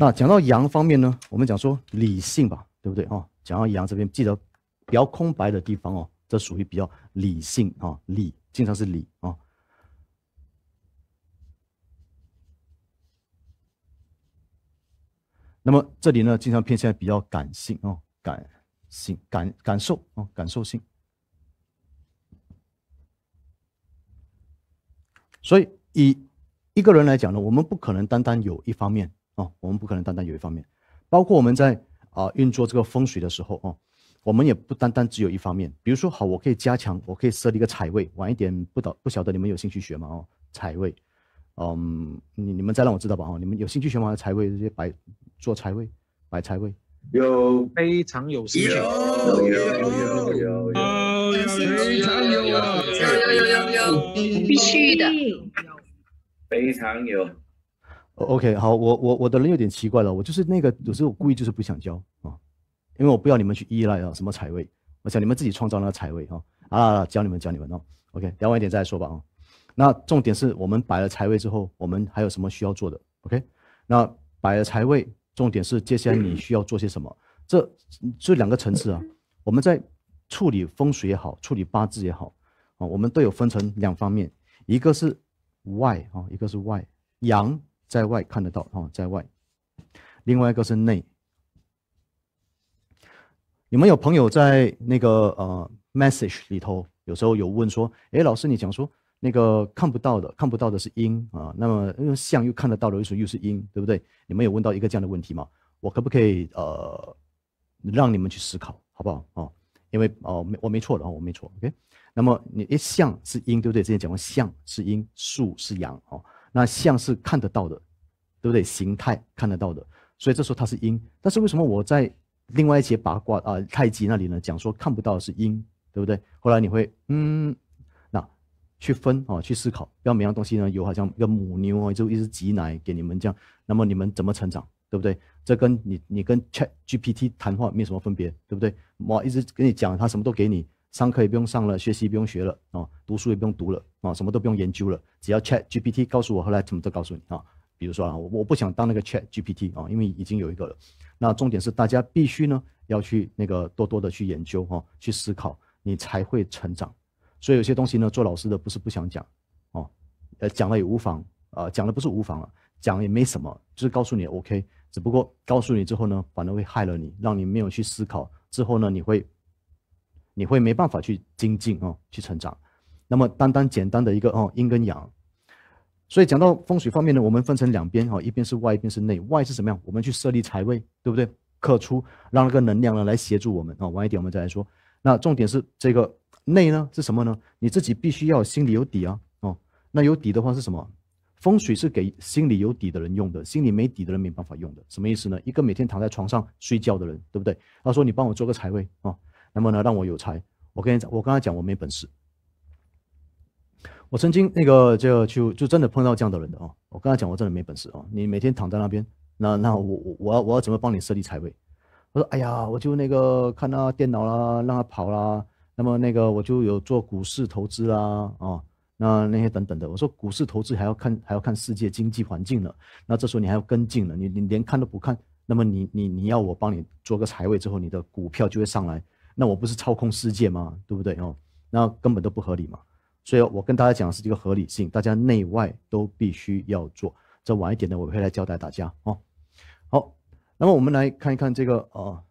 那讲到阳方面呢，我们讲说理性吧，对不对啊？讲到阳这边，记得比较空白的地方哦，这属于比较理性啊，理经常是理啊。那么这里呢，经常偏向比较感性哦，感性感感受哦，感受性。所以以一个人来讲呢，我们不可能单单有一方面。哦，我们不可能单单有一方面，包括我们在啊运作这个风水的时候哦，我们也不单单只有一方面，比如说好，我可以加强，我可以设立一个财位，晚一点，不倒不晓得你们有兴趣学吗？哦，财位。嗯，你你们再让我知道吧，哦，你们有兴趣学吗？财位，这些摆做财位，摆财位，有，非常有兴趣，有有有有有。非常有。有有有。必须的。非常有。O.K. 好，我我我的人有点奇怪了，我就是那个有时候故意就是不想教啊，因为我不要你们去依赖啊，什么财位，我想你们自己创造那个财位哈啊，教你们教你们哦。O.K. 聊完一点再说吧啊，那重点是我们摆了财位之后，我们还有什么需要做的？O.K. 那摆了财位，重点是接下来你需要做些什么？这这两个层次啊，我们在处理风水也好，处理八字也好啊，我们都有分成两方面，一个是外啊，一个是外阳。在外看得到啊，在外，另外一个是内。你们有朋友在那个呃 message 里头，有时候有问说，哎，老师你讲说那个看不到的看不到的是阴啊，那么因为相又看得到的又是又是阴，对不对？你们有问到一个这样的问题吗？我可不可以呃让你们去思考，好不好啊？因为哦没我没错的啊，我没错，OK。那么你一相是阴，对不对？之前讲过相是阴，数是阳，哦。那像是看得到的，对不对？形态看得到的，所以这时候它是阴。但是为什么我在另外一些八卦啊、太极那里呢，讲说看不到是阴，对不对？后来你会嗯，那去分啊，去思考，要每样东西呢有好像一个母牛啊，就一直挤奶给你们这样，那么你们怎么成长，对不对？这跟你你跟 Chat GPT 谈话没有什么分别，对不对？我一直跟你讲，他什么都给你。上课也不用上了，学习不用学了啊，读书也不用读了啊，什么都不用研究了，只要 Chat GPT 告诉我，后来什么都告诉你啊。比如说啊，我不想当那个 Chat GPT 啊，因为已经有一个了。那重点是大家必须呢要去那个多多的去研究哈，去思考，你才会成长。所以有些东西呢，做老师的不是不想讲，哦，呃，讲了也无妨啊，讲了不是无妨啊，讲也没什么，就是告诉你 OK，只不过告诉你之后呢，反而会害了你，让你没有去思考之后呢，你会。你会没办法去精进啊，去成长。那么单单简单的一个哦，阴跟阳。所以讲到风水方面呢，我们分成两边哈，一边是外，一边是内。外是什么样？我们去设立财位，对不对？克出，让那个能量呢来协助我们啊。晚一点我们再来说。那重点是这个内呢是什么呢？你自己必须要心里有底啊。哦，那有底的话是什么？风水是给心里有底的人用的，心里没底的人没办法用的。什么意思呢？一个每天躺在床上睡觉的人，对不对？他说你帮我做个财位啊。那么呢，让我有财。我跟你讲，我刚才讲我没本事。我曾经那个就就就真的碰到这样的人的哦。我刚才讲我真的没本事哦，你每天躺在那边，那那我我我要我要怎么帮你设立财位？我说哎呀，我就那个看他电脑啦，让他跑啦。那么那个我就有做股市投资啦啊，那那些等等的。我说股市投资还要看还要看世界经济环境呢。那这时候你还要跟进呢？你你连看都不看，那么你你你要我帮你做个财位之后，你的股票就会上来。那我不是操控世界吗？对不对哦？那根本都不合理嘛。所以我跟大家讲的是这个合理性，大家内外都必须要做。这晚一点呢，我会来交代大家哦。好，那么我们来看一看这个呃。